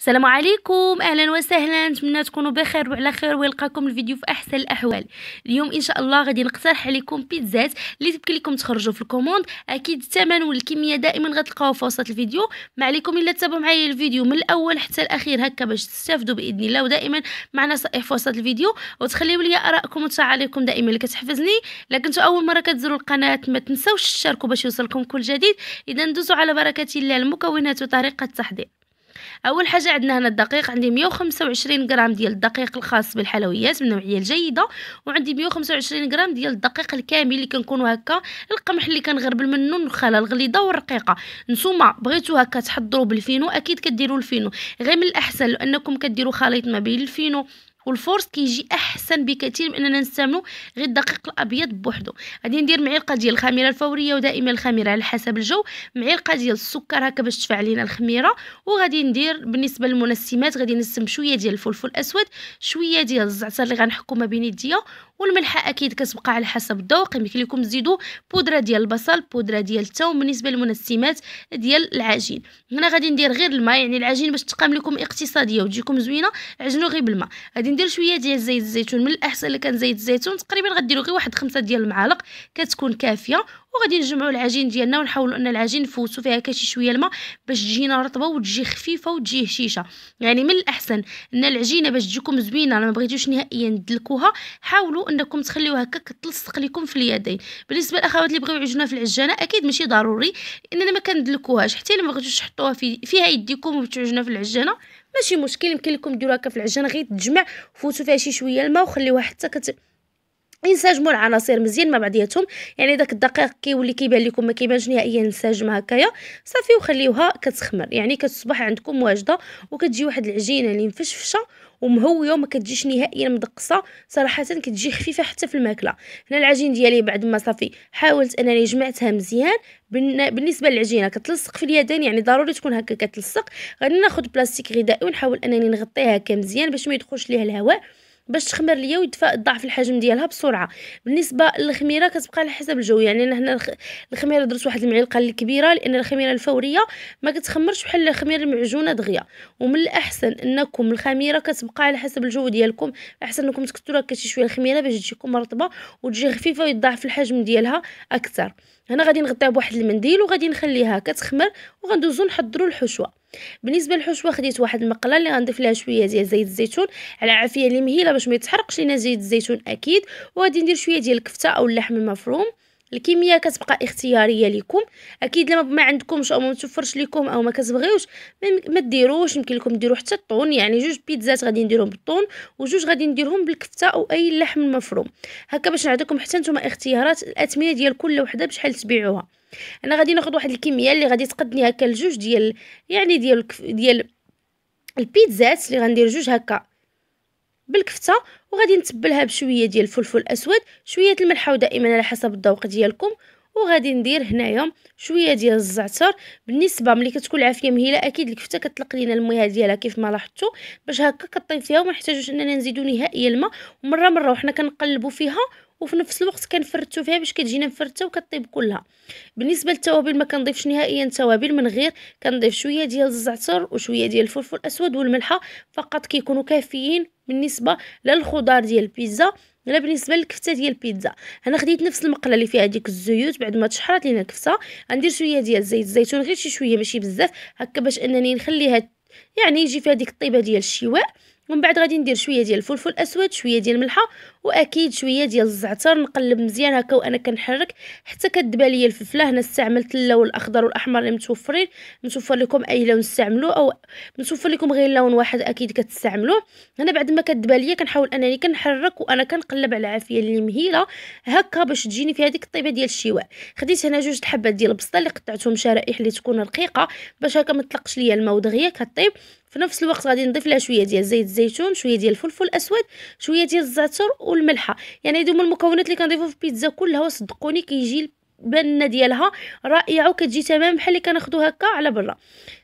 السلام عليكم اهلا وسهلا نتمنى تكونوا بخير وعلى خير ويلقاكم الفيديو في احسن الاحوال اليوم ان شاء الله غادي نقترح عليكم بيتزات اللي تمكن لكم تخرجوا في الكوموند اكيد الثمن والكميه دائما غتلقاوها في وسط الفيديو ما عليكم الا تتابعوا معايا الفيديو من الاول حتى الاخير هكا باش تستافدوا باذن الله ودائما مع نصائح في وسط الفيديو وتخليو لي ارائكم وتعاليقكم دائما اللي كتحفزني الا كنتوا اول مره كتزوروا القناه ما تنساوش تشاركوا باش يوصلكم كل جديد اذا ندوزوا على بركه الله المكونات وطريقه التحضير اول حاجه عندنا هنا الدقيق عندي 125 غرام ديال الدقيق الخاص بالحلويات من النوعيه الجيده وعندي 125 غرام ديال الدقيق الكامل اللي كنكونو هكا القمح اللي كنغربل منه النخاله الغليظه والرقيقه نتوما بغيتو هكا تحضروا بالفينو اكيد كديروا الفينو غير من الاحسن لانكم كديروا خليط ما بين الفينو والفورس كيجي احسن بكثير من اننا نستعملو غير الدقيق الابيض بوحدو غادي ندير معلقه ديال الخميره الفوريه ودائما الخميره على حسب الجو معلقه ديال السكر هكا باش تفعل لينا الخميره وغادي ندير بالنسبه للمنسمات غادي نسم شويه ديال الفلفل الاسود شويه ديال الزعتر اللي غنحكو ما بين يديا والملحه اكيد كتبقى على حسب الذوق يمكن لكم تزيدوا بودره ديال البصل بودره ديال الثوم بالنسبه للمنسمات ديال العجين هنا غادي ندير غير الماء يعني العجين باش تقام لكم اقتصاديه وتجيكم زوينه عجنوا غير بالماء غادي ندير شويه ديال زيت الزيتون من الاحسن الا كان زيت الزيتون تقريبا غديروا غير واحد خمسة ديال المعالق كتكون كافيه وغادي نجمعوا العجين ديالنا ونحاولوا ان العجين نفوتوا فيها كشي شويه الماء باش تجينا رطبه وتجي خفيفه وتجي هشيشه يعني من الاحسن ان العجينه باش تجيكم زوينه ما بغيتوش نهائيا ندلكوها حاولوا انكم تخليوها هكا كتلصق لكم في اليدين بالنسبه للاخوات اللي بغيو يعجنوها في العجانه اكيد ماشي ضروري اننا ما كندلكوهاش حتى الا ما بغيتوش تحطوها في فيها يديكم وتعجنوها في العجانه ماشي مشكل يمكن لكم ديروها هكا في العجانه غير تجمع فوتوا فيها شي شويه الماء وخليوها حتى كت... انسجموا العناصر مزيان مع بعضياتهم يعني داك الدقيق كيولي كيبان لكم ما كيبانش نهائيا انسجم هكايا صافي وخليوها كتخمر يعني كتصبح عندكم واجده وكتجي واحد العجينه اللي مفشفشه ومهويه وما كتجيش نهائيا مدقصه صراحه كتجي خفيفه حتى في الماكله هنا العجين ديالي بعد ما صافي حاولت انني جمعتها مزيان بالنسبه للعجينه كتلصق في اليدين يعني ضروري تكون هكا كتلصق غادي ناخذ بلاستيك غذائي ونحاول انني نغطيها هكا مزيان باش ما يدخلش ليها الهواء باش تخمر ليا ويدفع ضعف الحجم ديالها بسرعه بالنسبه للخميره كتبقى على حسب الجو يعني انا هنا الخميره درت واحد المعلقه الكبيره لان الخميره الفوريه ما كتخمرش بحال الخميره المعجونه دغيا ومن الاحسن انكم الخميره كتبقى على حسب الجو ديالكم احسن انكم تكثروا هكا شي شويه الخميره باش تجيكم رطبه وتجي خفيفه ويضاعف الحجم ديالها اكثر هنا غادي نغطيها بواحد المنديل وغادي نخليها كتخمر وغندوزو نحضروا الحشوه بالنسبه للحشوه خديت واحد المقله اللي غنضيف لها شويه ديال زيت الزيتون على عافيه اللي مهيله باش ما يتحرقش لينا زيت الزيتون اكيد وغادي ندير شويه ديال الكفته او اللحم المفروم الكميه كتبقى اختياريه لكم اكيد لما ما عندكمش او ما متوفرش لكم او ما كتبغيوش ما ديروش يمكن لكم ديروا حتى الطون يعني جوج بيتزات غادي نديرهم بالطون وجوج غادي نديرهم بالكفته او اي لحم مفروم هكا باش نعطيكم حتى نتوما اختيارات الاثمنه ديال كل وحده بشحال تبيعوها انا غادي ناخذ واحد الكميه اللي غادي تقدني هكا لجوج ديال يعني ديال ديال البيتزات اللي غندير جوج هكا بالكفته وغادي نتبلها بشويه ديال الفلفل الاسود شويه الملحه ودائما على حسب الذوق ديالكم وغادي ندير هنايا شويه ديال الزعتر بالنسبه ملي كتكون العافيه مهيله اكيد الكفته كتطلق لينا المويه ديالها كيف ما لاحظتوا باش هكا كطيب فيها وما نحتاجوش اننا نزيدو نهائيا الماء ومره مره وحنا كنقلبوا فيها وفي نفس الوقت كنفرتو فيها باش كتجينا مفرته وكطيب كلها بالنسبه للتوابل ما كنضيفش نهائيا توابل من غير كنضيف شويه ديال الزعتر وشويه ديال الفلفل الاسود والملحه فقط كيكونوا كافيين بالنسبه للخضار ديال البيتزا لا بالنسبه للكفته ديال البيتزا انا خديت نفس المقله اللي فيها ديك الزيوت بعد ما تشحرات لينا الكفته غندير شويه ديال زيت الزيتون غير شي شويه ماشي بزاف هكا باش انني نخليها يعني يجي فيها ديك الطيبه ديال الشواء ومن بعد غادي ندير شويه ديال الفلفل الاسود شويه ديال الملحه واكيد شويه ديال الزعتر نقلب مزيان هكا وانا كنحرك حتى كدبا ليا الفلفله هنا استعملت اللون الاخضر والاحمر اللي متوفرين متوفر لكم اي لون استعملوه او متوفر لكم غير لون واحد اكيد كتستعملوه هنا بعد ما كدبا ليا كنحاول انني كنحرك وانا كنقلب على العافيه اللي مهيله هكا باش تجيني في هذيك الطيبه ديال الشواء خديت هنا جوج حبات ديال البسطه اللي قطعتهم شرائح اللي تكون رقيقه باش هكا ما تطلقش ليا الماء ودغيا كطيب في نفس الوقت غادي نضيف لها شويه ديال زيت الزيتون شويه ديال الفلفل الاسود شويه ديال الزعتر والملحه يعني هادو هما المكونات اللي كنضيفو في البيتزا كلها وصدقوني كيجي البنه ديالها رائعه وكتجي تمام بحال اللي كناخذو هكا على برا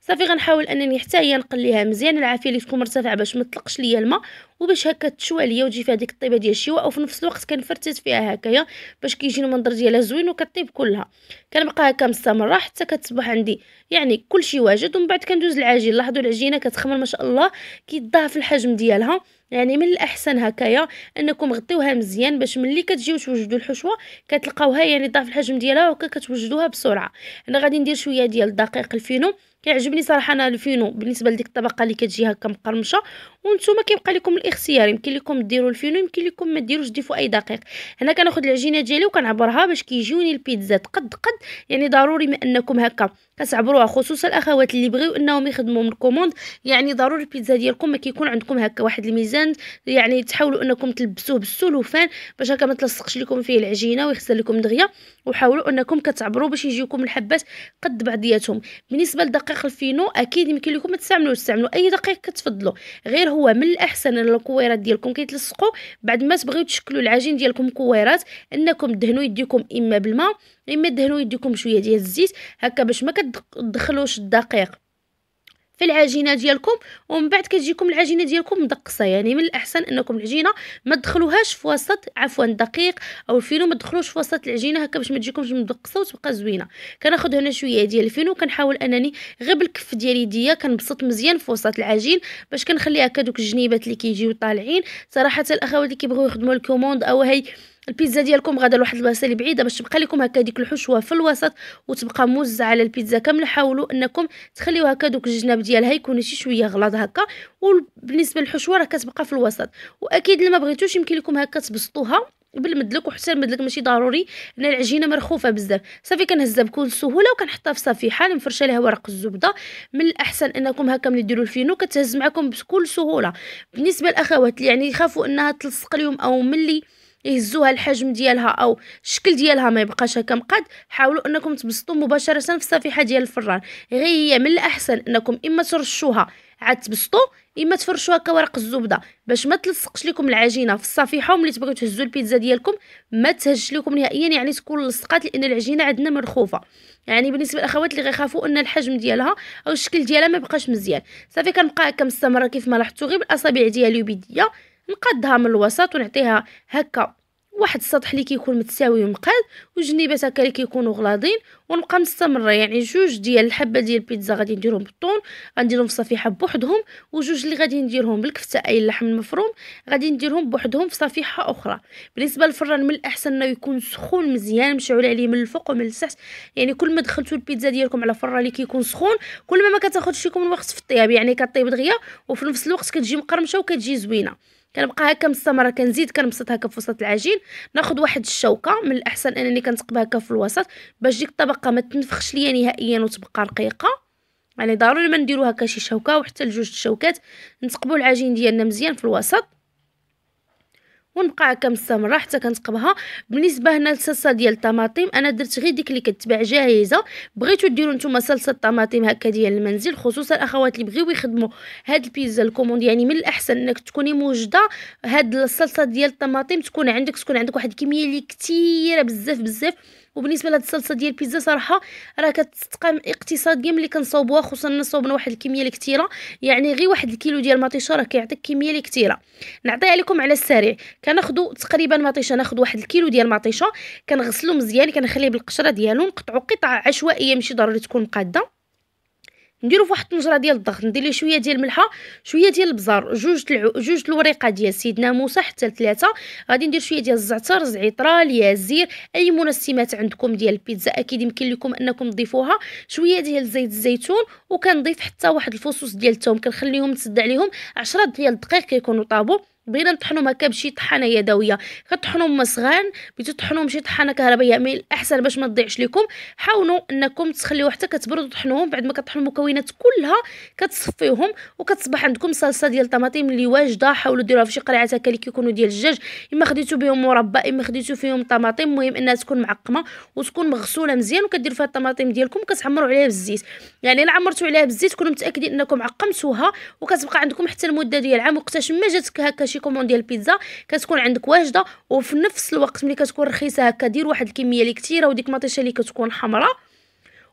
صافي غنحاول انني حتى هي نقليها مزيان العافيه اللي تكون مرتفعه باش ما تطلقش ليا الماء وباش هكا تشوى ليا وتجي فيها ديك الطيبه ديال الشواء وفي نفس الوقت كنفرتت فيها هكايا باش كيجي المنظر ديالها زوين وكطيب كلها كنبقى هكا مستمره حتى كتصبح عندي يعني كلشي واجد ومن بعد كندوز العجين لاحظوا العجينه كتخمر ما شاء الله كيضاعف الحجم ديالها يعني من الاحسن هكايا انكم غطيوها مزيان باش ملي كتجيو توجدوا الحشوه كتلقاوها يعني ضعف الحجم ديالها وكتوجدوها كتوجدوها بسرعه انا غادي ندير شويه ديال الدقيق الفينو كيعجبني صراحه انا الفينو بالنسبه لديك الطبقه اللي كتجي هكا مقرمشه وانتم كيبقى لكم الاختيار يمكن لكم ديروا الفينو يمكن لكم ما ديروش ديفو اي دقيق هنا كناخذ العجينه ديالي وكنعبرها باش كيجيوني البيتزا قد قد يعني ضروري ما انكم هكا كتعبروها خصوصا الاخوات اللي بغيو انهم يخدموا من الكوموند يعني ضروري البيتزا ديالكم ما كيكون عندكم هكا واحد الميزان يعني تحاولوا انكم تلبسوه بالسلوفان باش هكا ما تلصقش لكم فيه العجينه ويخسر لكم دغيا وحاولوا انكم كتعبروا باش يجيوكم الحبات قد بعضياتهم بالنسبه دقيق الفينو اكيد يمكن لكم تستعملوه تستعملوا اي دقيق كتفضلوا غير هو من الاحسن ان الكويرات ديالكم كيتلصقوا بعد ما تبغيو تشكلوا العجين ديالكم كويرات انكم دهنوا يديكم اما بالماء اما دهنوا يديكم شويه ديال الزيت هكا باش ما كتدخلوش الدقيق في العجينه ديالكم ومن بعد كتجيكم العجينه ديالكم مدقصه يعني من الاحسن انكم العجينه ما تدخلوهاش في وسط عفوا الدقيق او الفينو ما تدخلوش في وسط العجينه هكا باش ما تجيكمش مدقصه وتبقى زوينه كناخذ هنا شويه ديال الفينو كنحاول انني غير بالكف ديال يديا كنبسط مزيان في وسط العجين باش كنخلي هكا دوك الجنيبات اللي كيجيو طالعين صراحه الاخوات اللي كيبغيو يخدموا الكوموند او هي البيتزا ديالكم غادا لواحد البلاصه اللي بعيده باش تبقى لكم هكا ديك الحشوه في الوسط وتبقى موزعه على البيتزا كامله حاولوا انكم تخليو هكا دوك الجناب ديالها يكونوا شي شويه غلاض هكا وبالنسبه للحشوه راه كتبقى في الوسط واكيد اللي ما بغيتوش يمكن لكم هكا تبسطوها بالمدلك وحتى المدلك ماشي ضروري لان العجينه مرخوفه بزاف صافي كنهزها بكل سهوله وكنحطها في صفيحه نفرشها لها ورق الزبده من الاحسن انكم هكا ملي ديروا الفينو كتهز معكم بكل سهوله بالنسبه للاخوات اللي يعني يخافوا انها تلصق لهم او ملي يهزوها الحجم ديالها او الشكل ديالها ما يبقاش هكا مقاد حاولوا انكم تبسطوا مباشره في الصفيحه ديال الفران غير هي من الاحسن انكم اما ترشوها عاد تبسطوا اما تفرشوها كورق الزبده باش ما تلصقش لكم العجينه في الصفيحه وملي تبغيو تهزوا البيتزا ديالكم ما تهزش لكم نهائيا يعني تكون لصقات لان العجينه عندنا مرخوفه يعني بالنسبه للاخوات اللي غيخافوا ان الحجم ديالها او الشكل ديالها ما بقاش مزيان صافي كنبقى هكا مستمره كيف ما لاحظتوا غير بالاصابع ديالي وبيديا نقادها من الوسط ونعطيها هكا واحد السطح اللي كيكون متساوي ومقاد وجنيبات هكا اللي كيكونوا غلاضين ونبقى مستمره يعني جوج ديال الحبه ديال البيتزا غادي نديرهم بالطون غنديرهم في صفيحه بوحدهم وجوج اللي غادي نديرهم بالكفته اي اللحم المفروم غادي نديرهم بوحدهم في صفيحه اخرى بالنسبه للفران من الاحسن انه يكون سخون مزيان مشعول عليه من الفوق ومن التحت يعني كل ما دخلتوا البيتزا ديالكم على فران اللي كيكون سخون كل ما ما كتاخذش لكم الوقت في الطياب يعني كطيب دغيا وفي نفس الوقت كتجي مقرمشه وكتجي زوينه كنبقى هكا مستمره كنزيد كنبسط هكا في وسط العجين ناخذ واحد الشوكه من الاحسن انني كنتقبها هكا في الوسط باش ديك الطبقه ما تنفخش ليا نهائيا وتبقى رقيقه يعني ضروري ما نديرو هكا شي شوكه وحتى لجوج الشوكات نتقبوا العجين ديالنا مزيان في الوسط ونبقى هكا مستمره حتى كنتقبها بالنسبه هنا للصلصه ديال الطماطم انا درت غير ديك اللي كتباع جاهزه بغيتو ديروا نتوما صلصه الطماطم هكا ديال المنزل خصوصا الاخوات اللي بغيو يخدموا هاد البيتزا الكوموند يعني من الاحسن انك تكوني موجده هاد الصلصه ديال الطماطم تكون عندك تكون عندك واحد الكميه اللي كثيره بزاف بزاف وبالنسبه لهاد الصلصه ديال البيتزا صراحه راه كتستقام اقتصاديا ملي كنصاوبوها خصوصا نصاوبنا واحد الكميه اللي كثيره يعني غير واحد الكيلو ديال المطيشه راه كيعطيك كميه اللي كثيره نعطيها لكم على السريع كناخذوا تقريبا مطيشه ناخذ واحد الكيلو ديال المطيشه كنغسلو مزيان كنخليه بالقشره ديالو نقطعو قطع عشوائيه ماشي ضروري تكون مقاده نديرو فواحد الطنجره ديال الضغط ندير ليه شويه ديال الملحه شويه ديال البزار جوج جوج الوريقه ديال سيدنا موسى حتى لثلاثه غادي ندير شويه ديال الزعتر زعتر اليازير اي منسمات عندكم ديال البيتزا اكيد يمكن لكم انكم تضيفوها شويه ديال زيت الزيتون وكنضيف حتى واحد الفصوص ديال الثوم كنخليهم تسد عليهم 10 ديال الدقيق كيكونوا طابو بغينا نطحنهم هكا بشي طحانه يدويه كطحنوهم مصغان بتطحنوهم بشي طحانه كهربائيه من الاحسن باش ما تضيعش لكم حاولوا انكم تخليو حتى كتبردوا طحنوهم بعد ما كطحنوا المكونات كلها كتصفيوهم وكتصبح عندكم صلصه ديال الطماطم اللي واجده حاولوا ديروها فشي قرعات هكا اللي كيكونوا ديال الدجاج اما خديتو بهم مربى اما خديتو فيهم طماطم المهم انها تكون معقمه وتكون مغسوله مزيان وكديروا فيها الطماطم ديالكم كتعمرو عليها بالزيت يعني الا عمرتوا عليها بالزيت كونوا متاكدين انكم عقمتوها وكتبقى عندكم حتى المده ديال عام وقتاش ما جاتك هكا شي كوموند ديال البيتزا كتكون عندك واجده وفي نفس الوقت ملي كتكون رخيصه هكا دير واحد الكميه اللي كثيره وديك المطيشه اللي كتكون حمراء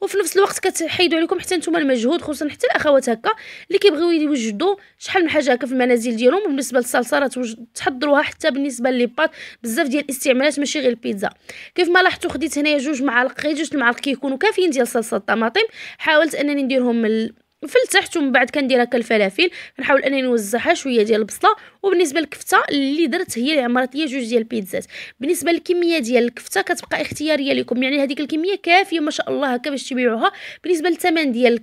وفي نفس الوقت كتحيدوا عليكم حتى نتوما المجهود خصوصا حتى الاخوات هكا اللي كيبغيو يوجدوا شحال من حاجه هكا في المنازل ديالهم بالنسبه للصلصه راه تحضروها حتى بالنسبه لي بات بزاف ديال الاستعمالات ماشي غير البيتزا كيف ما لاحظتوا خديت هنايا جوج معالق غير جوج المعالق كيكونوا كافيين ديال صلصه الطماطم حاولت انني نديرهم فلتحت ومن بعد كندير هكا الفلافل كنحاول انني نوزعها شويه ديال البصله وبالنسبه للكفته اللي درت هي اللي عمرت ليا جوج ديال البيتزات بالنسبه للكميه ديال الكفته كتبقى اختياريه لكم يعني هذيك الكميه كافيه ما شاء الله هكا باش تبيعوها بالنسبه للثمن ديال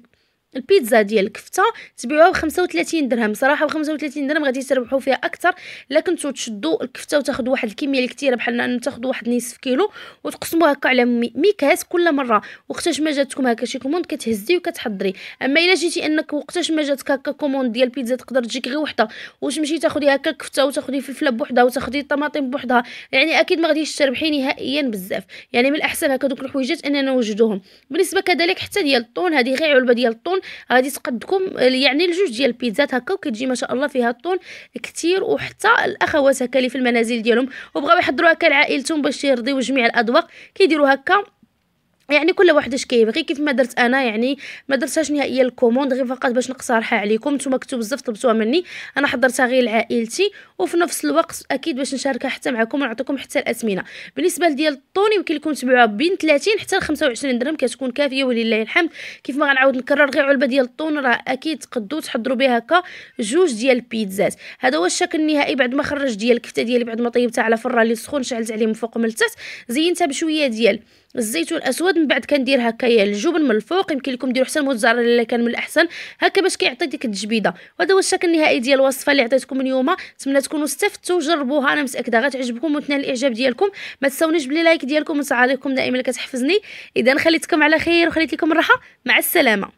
البيتزا ديال الكفته تبيعوها ب 35 درهم صراحه ب 35 درهم غادي تربحوا فيها اكثر الا كنتو تشدوا الكفته وتاخذوا واحد الكميه الكثيره بحال انه تاخذوا واحد نصف كيلو وتقسموها هكا على ميكاس كل مره وقتاش ما جاتكم هكا شي كوموند كتهزي وكتحضري اما الا جيتي انك وقتاش ما جاتك هكا كوموند ديال البيتزا تقدر تجيك غير وحده وتمشي تاخذي هكا الكفته وتاخذي فلفله بوحدها وتاخذي الطماطم بوحدها يعني اكيد ما غاديش تربحي نهائيا بزاف يعني من الاحسن هكا دوك الحويجات اننا نوجدوهم بالنسبه كذلك حتى ديال الطون هذه غير علبه ديال الطون غادي تقدكم يعني لجوج ديال البيتزات هكا وكتجي ما شاء الله فيها الطول كثير وحتى الاخوات هكا اللي في المنازل ديالهم وبغاو يحضروها هكا لعائلتهم باش يرضيو جميع الاذواق كيديروا هكا يعني كل واحد اش كيبغي كيف ما درت انا يعني ما درتهاش نهائيا الكوموند غير فقط باش نقترحها عليكم نتوما كنتو بزاف طلبتوها مني انا حضرتها غير لعائلتي وفي نفس الوقت اكيد باش نشاركها حتى معكم ونعطيكم حتى الاثمنه بالنسبه ديال الطون يمكن لكم تبيعوها بين 30 حتى ل 25 درهم كتكون كافيه ولله الحمد كيف ما غنعاود نكرر غير علبه ديال الطون راه اكيد تقدو تحضروا بها هكا جوج ديال البيتزات هذا هو الشكل النهائي بعد ما خرج ديال الكفته ديالي بعد ما طيبتها على فرا اللي سخون شعلت عليه من فوق من التحت زينتها بشويه ديال الزيت الاسود من بعد كندير هكايا الجبن من الفوق يمكن لكم ديروا حتى الموتزاريلا اللي كان من الاحسن هكا باش كيعطي ديك التجبيده وهذا هو الشكل النهائي ديال الوصفه اللي عطيتكم اليوم نتمنى تكونوا استفدتوا جربوها انا متاكده غتعجبكم وتنال الاعجاب ديالكم ما تنساونيش بلي لايك ديالكم وتعليقكم دائما كتحفزني اذا خليتكم على خير وخليت لكم الراحه مع السلامه